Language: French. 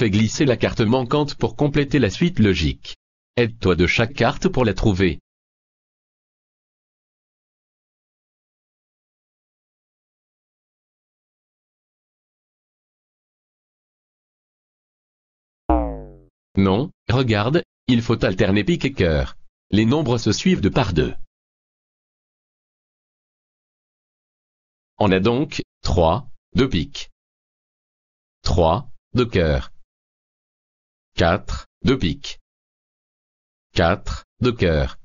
fais glisser la carte manquante pour compléter la suite logique. Aide-toi de chaque carte pour la trouver. Non, regarde, il faut alterner pique et cœur. Les nombres se suivent de par deux. On a donc 3, de piques. 3, de cœur. 4 de piques. 4 de cœur.